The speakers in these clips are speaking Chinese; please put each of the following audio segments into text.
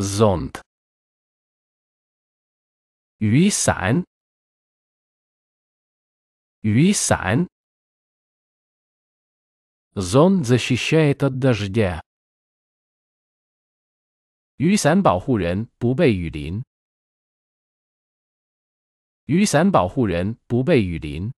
Zond，雨伞，雨伞。Zond защищает от дождя。雨伞保护人不被雨淋。雨伞保护人不被雨淋。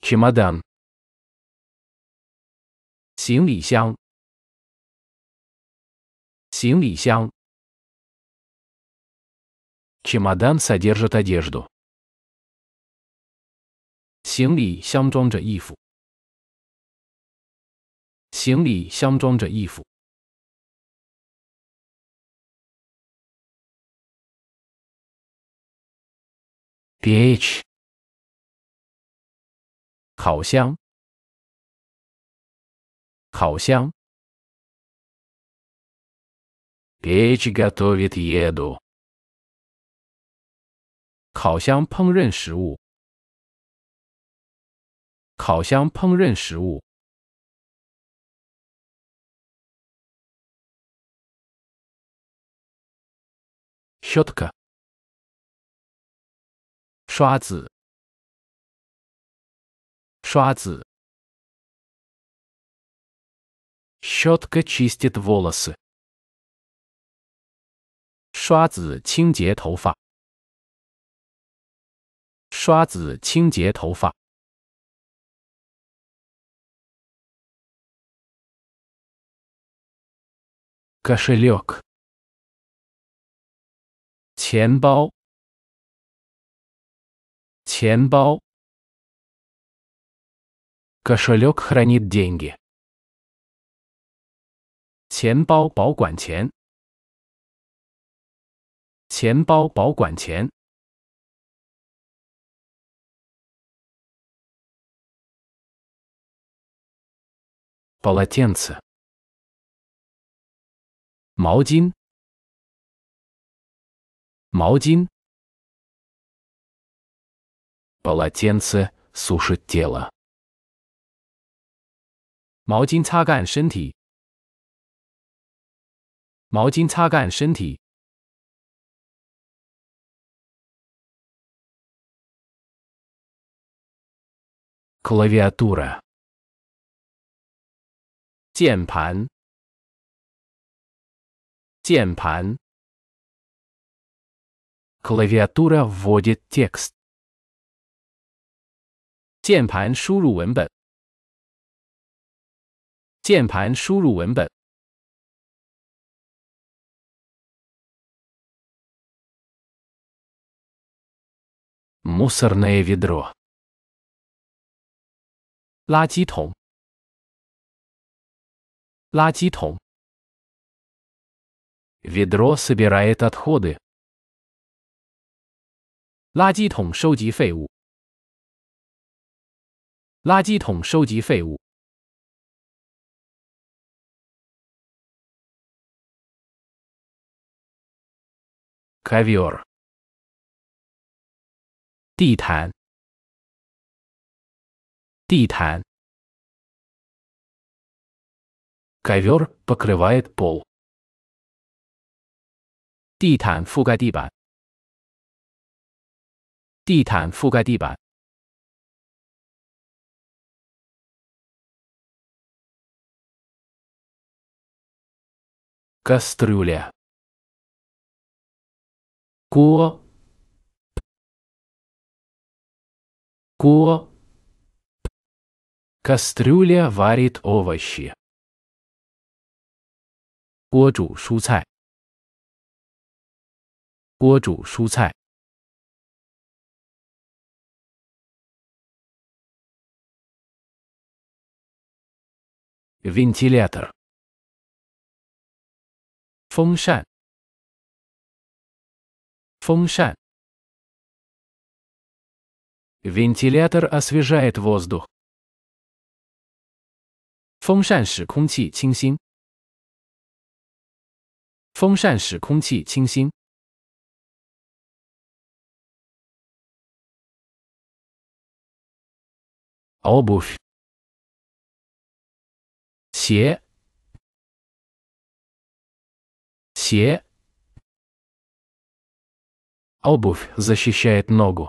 к е м a д а н 行李箱，行李箱。提包内装着衣服。行李箱装着衣服。行李箱装着衣服。别吃。烤箱。烤箱。炉子准备食物。烤箱烹饪食物。烤箱烹饪食物。刷子。刷子。刷子。Щетка чистит волосы. 刷子清洁头发。刷子清洁头发。кошелек, 钱包，钱包。Кошелек хранит деньги. 钱包保管钱。钱包保管钱。полотенце，毛巾，毛巾，полотенце сушить тела，毛巾擦干身体。毛巾擦干身体。Клавиатура 键盘键盘 Клавиатура вводит текст 键盘输入文本键盘输入文本 мусорное ведро，垃圾桶，垃圾桶，ведро собирает отходы，垃圾桶收集废物，垃圾桶收集废物，кавер。地毯，地毯。Ковер покрывает пол。地毯覆盖地板。地毯覆盖地板。Каструля. Ко. Куо. Кастрюля варит овощи. Вентилятор. 锅煮蔬菜。锅煮蔬菜。Вентилятор. 风扇。风扇。Вентилятор освежает воздух. 风扇使空气清新。风扇使空气清新。Обувь. Обувь защищает ногу.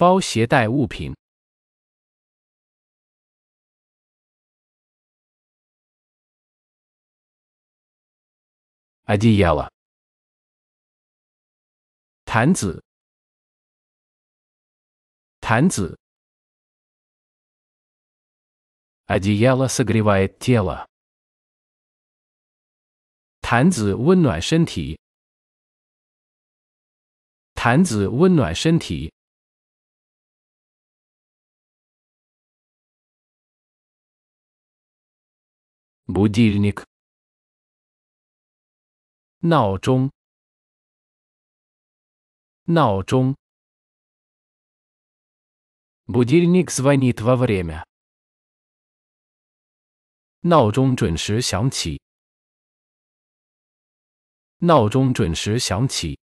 包携带物品。Адилла. 簸箕。簸箕。Адилла согревает тело. 簸箕温暖身体。簸箕温暖身体。будильник，闹钟，闹钟，будильник звонит во время，闹钟准时响起，闹钟准时响起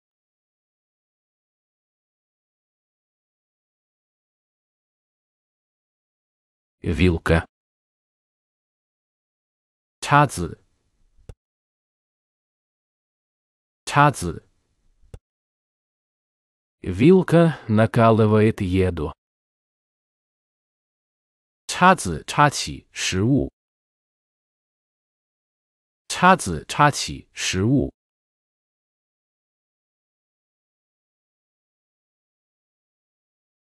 ，вилка。叉子，叉子，vilk na kalvaitiėdo。叉子叉起食物，叉子叉起食物。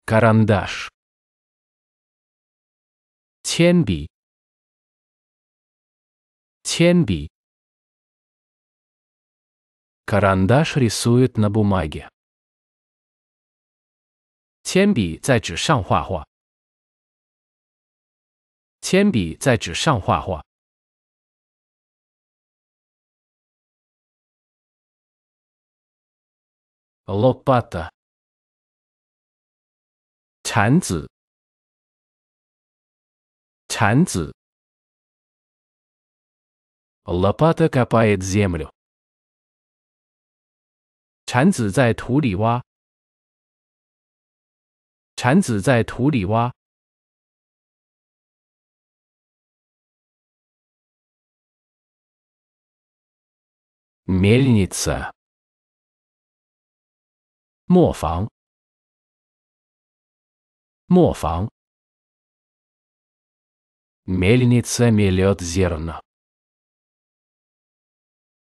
Gardas. 铅笔。Карандаш рисует на бумаге. Лопата. 铅笔在纸上画画。铅笔在纸上画画。лопата 铲子，铲子。Лопата копает землю. Чанцы Чанцы Мельница. 铲子在土里挖。铲子在土里挖。Мельница. Мельница мелет зерна.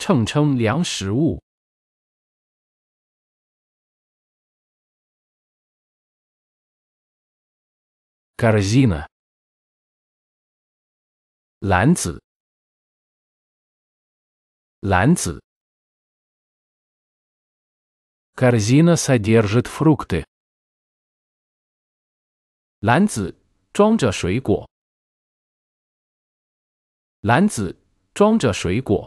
秤称量食物。корзина 篮子篮子 корзина содержит фрукты 篮子装着水果。篮子装着水果。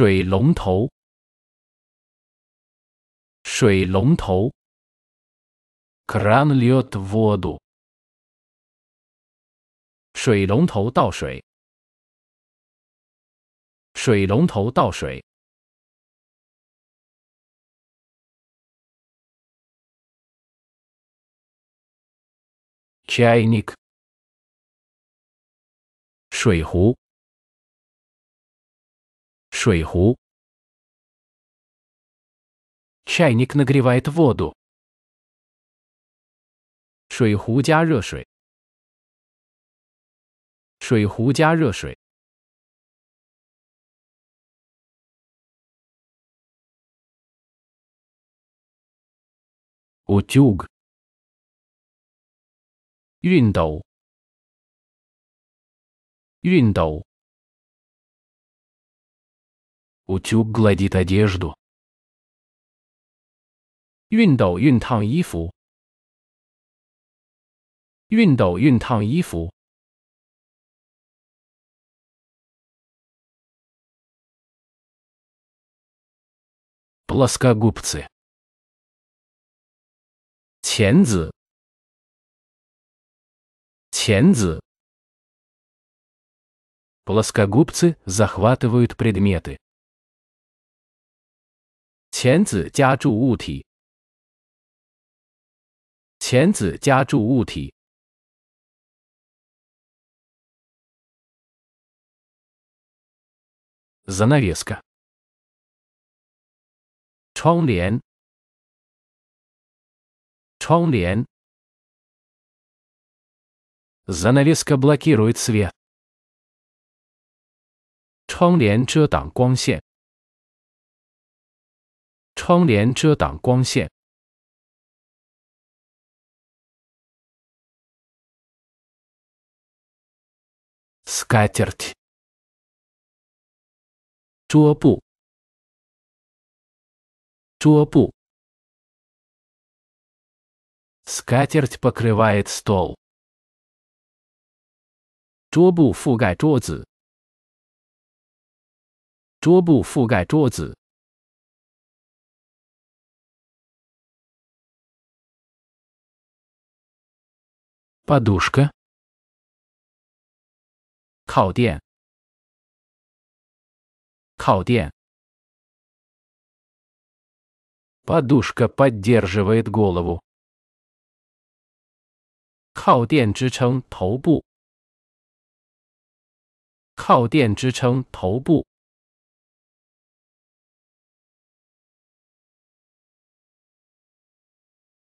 水龙头，水龙头，krągły otwór。水龙头倒水，水龙头倒水。c z a n i 水壶。水壶。Чайник нагревает воду. 水壶加热水。水壶加热水。утюг 熨斗熨斗 Утюг гладит одежду. 熨斗熨烫衣服。熨斗熨烫衣服。Плоскогубцы. 钳子。钳子。Плоскогубцы захватывают предметы. 钳子夹住物体。钳子夹住物体。Занавеска. Шаумиан. Шаумиан. Занавеска блокирует свет. 窗帘遮挡光线。窗帘遮挡光线。Скатерть. 桌布。桌布。Скатерть покрывает стол. 桌布覆盖桌子。桌布覆盖桌子。靠垫，靠垫。靠垫支撑头部。靠垫支撑头部。